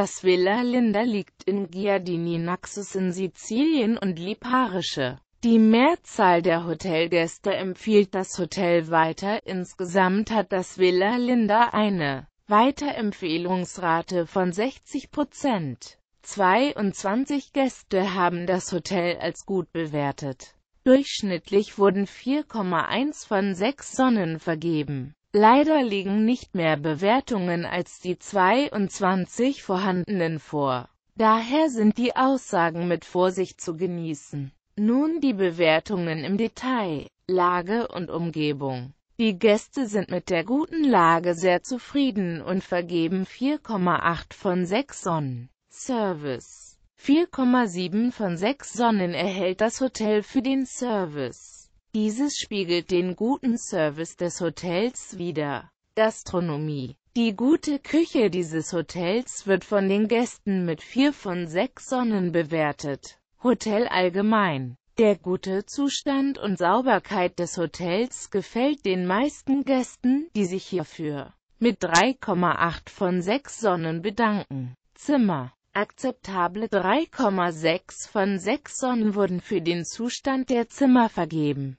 Das Villa Linda liegt in Giardini-Naxos in Sizilien und Liparische. Die Mehrzahl der Hotelgäste empfiehlt das Hotel weiter. Insgesamt hat das Villa Linda eine Weiterempfehlungsrate von 60 Prozent. 22 Gäste haben das Hotel als gut bewertet. Durchschnittlich wurden 4,1 von 6 Sonnen vergeben. Leider liegen nicht mehr Bewertungen als die 22 vorhandenen vor. Daher sind die Aussagen mit Vorsicht zu genießen. Nun die Bewertungen im Detail, Lage und Umgebung. Die Gäste sind mit der guten Lage sehr zufrieden und vergeben 4,8 von 6 Sonnen. Service 4,7 von 6 Sonnen erhält das Hotel für den Service. Dieses spiegelt den guten Service des Hotels wider. Gastronomie Die gute Küche dieses Hotels wird von den Gästen mit 4 von 6 Sonnen bewertet. Hotel allgemein der gute Zustand und Sauberkeit des Hotels gefällt den meisten Gästen, die sich hierfür mit 3,8 von 6 Sonnen bedanken. Zimmer Akzeptable 3,6 von 6 Sonnen wurden für den Zustand der Zimmer vergeben.